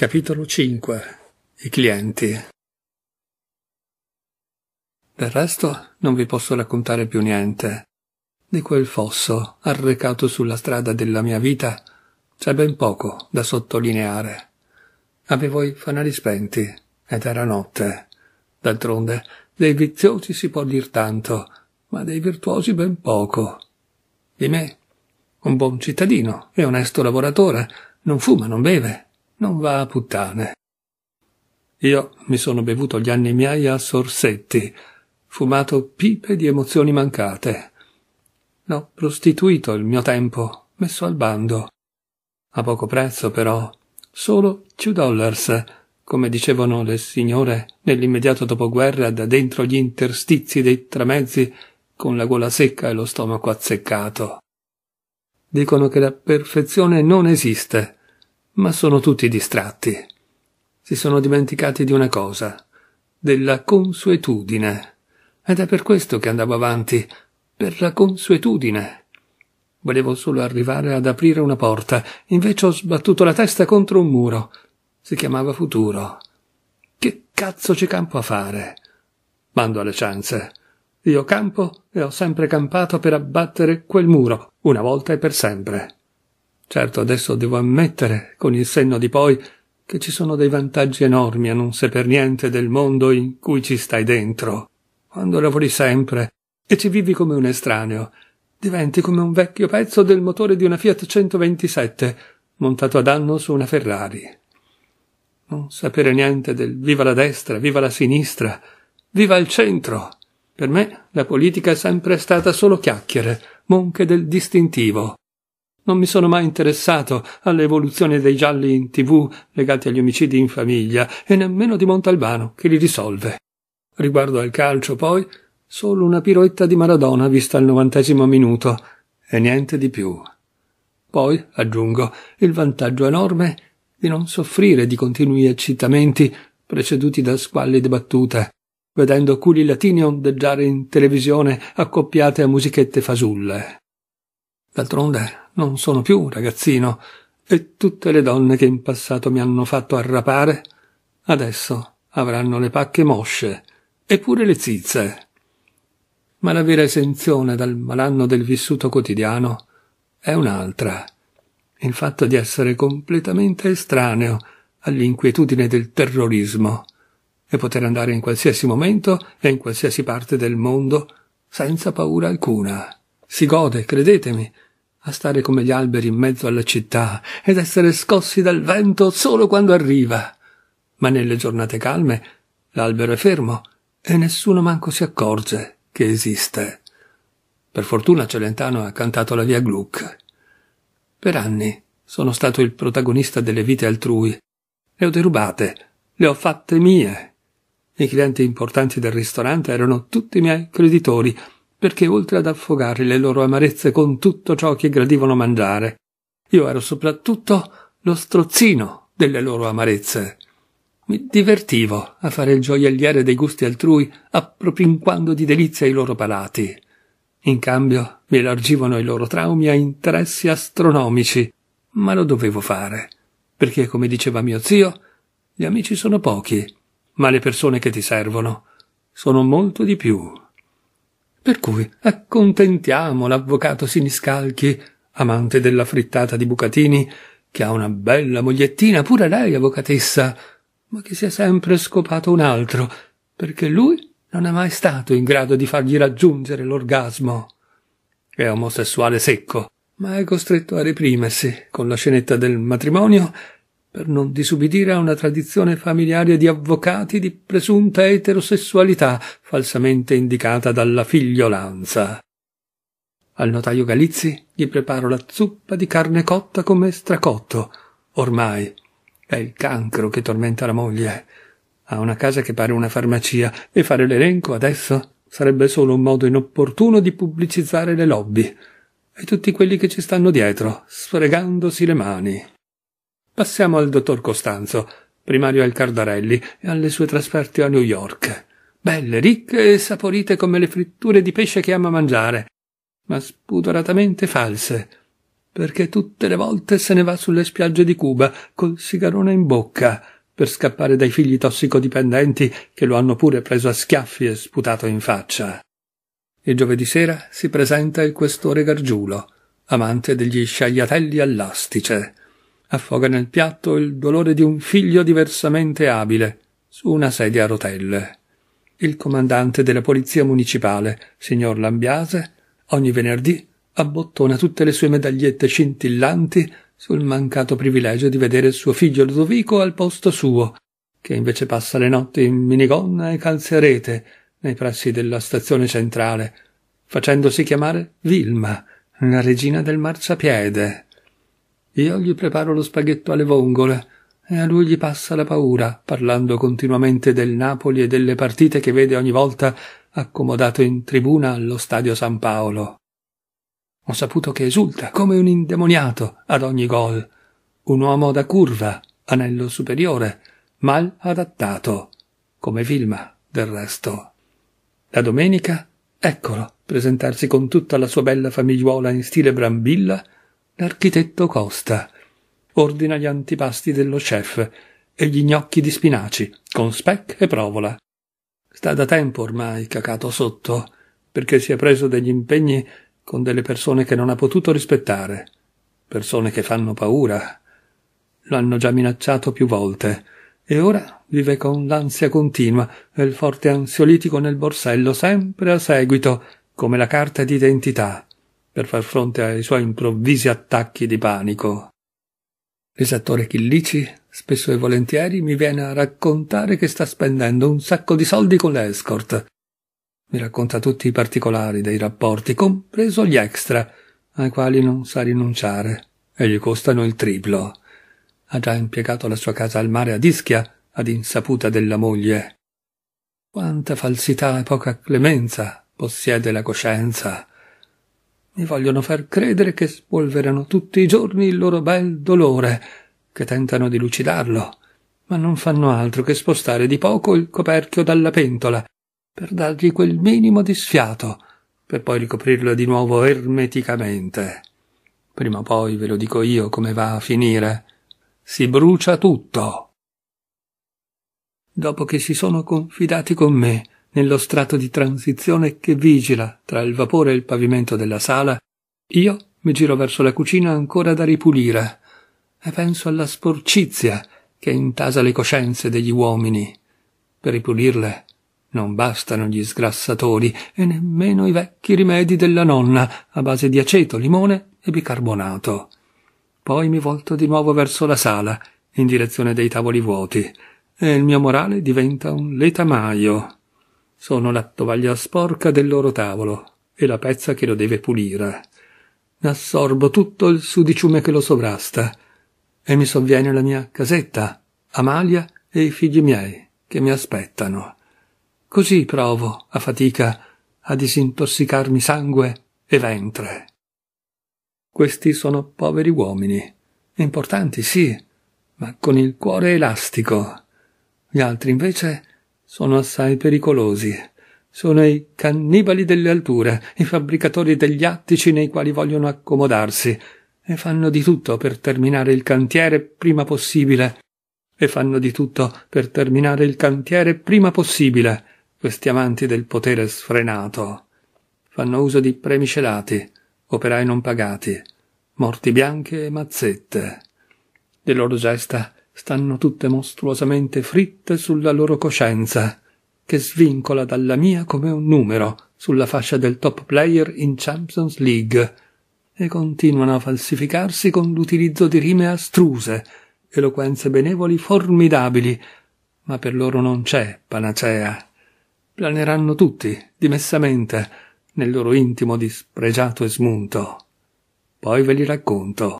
Capitolo 5 I clienti Del resto non vi posso raccontare più niente. Di quel fosso arrecato sulla strada della mia vita c'è ben poco da sottolineare. Avevo i fanali spenti ed era notte. D'altronde dei viziosi si può dir tanto, ma dei virtuosi ben poco. Di me, un buon cittadino e onesto lavoratore, non fuma, non beve, non va a puttane. Io mi sono bevuto gli anni miei a sorsetti, fumato pipe di emozioni mancate. No, prostituito il mio tempo, messo al bando. A poco prezzo, però, solo two dollars, come dicevano le signore nell'immediato dopoguerra da dentro gli interstizi dei tramezzi con la gola secca e lo stomaco azzeccato. Dicono che la perfezione non esiste, ma sono tutti distratti. Si sono dimenticati di una cosa, della consuetudine. Ed è per questo che andavo avanti, per la consuetudine. Volevo solo arrivare ad aprire una porta, invece ho sbattuto la testa contro un muro. Si chiamava futuro. Che cazzo ci campo a fare? Mando alle chance. Io campo e ho sempre campato per abbattere quel muro, una volta e per sempre. Certo, adesso devo ammettere, con il senno di poi, che ci sono dei vantaggi enormi a non saper niente del mondo in cui ci stai dentro. Quando lavori sempre e ci vivi come un estraneo, diventi come un vecchio pezzo del motore di una Fiat 127 montato a danno su una Ferrari. Non sapere niente del viva la destra, viva la sinistra, viva il centro. Per me la politica è sempre stata solo chiacchiere, monche del distintivo. Non mi sono mai interessato all'evoluzione dei gialli in tv legati agli omicidi in famiglia e nemmeno di Montalbano che li risolve. Riguardo al calcio, poi, solo una piroetta di Maradona vista al novantesimo minuto e niente di più. Poi, aggiungo, il vantaggio enorme di non soffrire di continui eccitamenti preceduti da squallide battute, vedendo culi latini ondeggiare in televisione accoppiate a musichette fasulle. D'altronde, non sono più un ragazzino, e tutte le donne che in passato mi hanno fatto arrapare adesso avranno le pacche mosce, e pure le zizze. Ma la vera esenzione dal malanno del vissuto quotidiano è un'altra, il fatto di essere completamente estraneo all'inquietudine del terrorismo e poter andare in qualsiasi momento e in qualsiasi parte del mondo senza paura alcuna. Si gode, credetemi, a stare come gli alberi in mezzo alla città ed essere scossi dal vento solo quando arriva. Ma nelle giornate calme l'albero è fermo e nessuno manco si accorge che esiste. Per fortuna Celentano ha cantato la via Gluck. Per anni sono stato il protagonista delle vite altrui. Le ho derubate, le ho fatte mie. I clienti importanti del ristorante erano tutti miei creditori perché oltre ad affogare le loro amarezze con tutto ciò che gradivano mangiare, io ero soprattutto lo strozzino delle loro amarezze. Mi divertivo a fare il gioielliere dei gusti altrui, appropinquando di delizia i loro palati. In cambio mi elargivano i loro traumi a interessi astronomici, ma lo dovevo fare, perché, come diceva mio zio, gli amici sono pochi, ma le persone che ti servono sono molto di più. Per cui accontentiamo l'avvocato Siniscalchi, amante della frittata di bucatini, che ha una bella mogliettina, pure lei avvocatessa, ma che si è sempre scopato un altro, perché lui non è mai stato in grado di fargli raggiungere l'orgasmo. È omosessuale secco, ma è costretto a reprimersi con la scenetta del matrimonio per non disubbidire a una tradizione familiare di avvocati di presunta eterosessualità, falsamente indicata dalla figliolanza. Al notaio Galizzi gli preparo la zuppa di carne cotta come stracotto. Ormai è il cancro che tormenta la moglie. Ha una casa che pare una farmacia e fare l'elenco adesso sarebbe solo un modo inopportuno di pubblicizzare le lobby e tutti quelli che ci stanno dietro, sfregandosi le mani. Passiamo al dottor Costanzo, primario al Cardarelli, e alle sue trasferte a New York. Belle, ricche e saporite come le fritture di pesce che ama mangiare, ma spudoratamente false, perché tutte le volte se ne va sulle spiagge di Cuba col sigarone in bocca per scappare dai figli tossicodipendenti che lo hanno pure preso a schiaffi e sputato in faccia. E giovedì sera si presenta il questore Gargiulo, amante degli sciagliatelli all'astice affoga nel piatto il dolore di un figlio diversamente abile, su una sedia a rotelle. Il comandante della polizia municipale, signor Lambiase, ogni venerdì abbottona tutte le sue medagliette scintillanti sul mancato privilegio di vedere il suo figlio Ludovico al posto suo, che invece passa le notti in minigonna e calze a rete nei pressi della stazione centrale, facendosi chiamare Vilma, la regina del marciapiede. Io gli preparo lo spaghetto alle vongole e a lui gli passa la paura, parlando continuamente del Napoli e delle partite che vede ogni volta accomodato in tribuna allo stadio San Paolo. Ho saputo che esulta come un indemoniato ad ogni gol, un uomo da curva, anello superiore, mal adattato, come Vilma, del resto. La domenica, eccolo, presentarsi con tutta la sua bella famigliuola in stile brambilla l'architetto Costa. Ordina gli antipasti dello chef e gli gnocchi di spinaci, con spec e provola. Sta da tempo ormai cacato sotto, perché si è preso degli impegni con delle persone che non ha potuto rispettare, persone che fanno paura. Lo hanno già minacciato più volte, e ora vive con l'ansia continua e il forte ansiolitico nel borsello sempre a seguito, come la carta d'identità per far fronte ai suoi improvvisi attacchi di panico. L'esattore Chillici spesso e volentieri mi viene a raccontare che sta spendendo un sacco di soldi con l'escort. Mi racconta tutti i particolari dei rapporti, compreso gli extra, ai quali non sa rinunciare e gli costano il triplo. Ha già impiegato la sua casa al mare a Dischia, ad insaputa della moglie. Quanta falsità e poca clemenza possiede la coscienza mi vogliono far credere che spolverano tutti i giorni il loro bel dolore, che tentano di lucidarlo, ma non fanno altro che spostare di poco il coperchio dalla pentola, per dargli quel minimo di sfiato, per poi ricoprirlo di nuovo ermeticamente. Prima o poi ve lo dico io come va a finire. Si brucia tutto. Dopo che si sono confidati con me, nello strato di transizione che vigila tra il vapore e il pavimento della sala, io mi giro verso la cucina ancora da ripulire e penso alla sporcizia che intasa le coscienze degli uomini. Per ripulirle non bastano gli sgrassatori e nemmeno i vecchi rimedi della nonna a base di aceto, limone e bicarbonato. Poi mi volto di nuovo verso la sala, in direzione dei tavoli vuoti, e il mio morale diventa un letamaio. Sono la tovaglia sporca del loro tavolo e la pezza che lo deve pulire. Assorbo tutto il sudiciume che lo sovrasta e mi sovviene la mia casetta, Amalia e i figli miei che mi aspettano. Così provo, a fatica, a disintossicarmi sangue e ventre. Questi sono poveri uomini, importanti sì, ma con il cuore elastico. Gli altri invece sono assai pericolosi. Sono i cannibali delle alture, i fabbricatori degli attici nei quali vogliono accomodarsi, e fanno di tutto per terminare il cantiere prima possibile. E fanno di tutto per terminare il cantiere prima possibile, questi amanti del potere sfrenato. Fanno uso di premi celati, operai non pagati, morti bianche e mazzette. Le loro gesta stanno tutte mostruosamente fritte sulla loro coscienza, che svincola dalla mia come un numero sulla fascia del top player in Champions League, e continuano a falsificarsi con l'utilizzo di rime astruse, eloquenze benevoli formidabili, ma per loro non c'è panacea. Planeranno tutti, dimessamente, nel loro intimo dispregiato e smunto. Poi ve li racconto.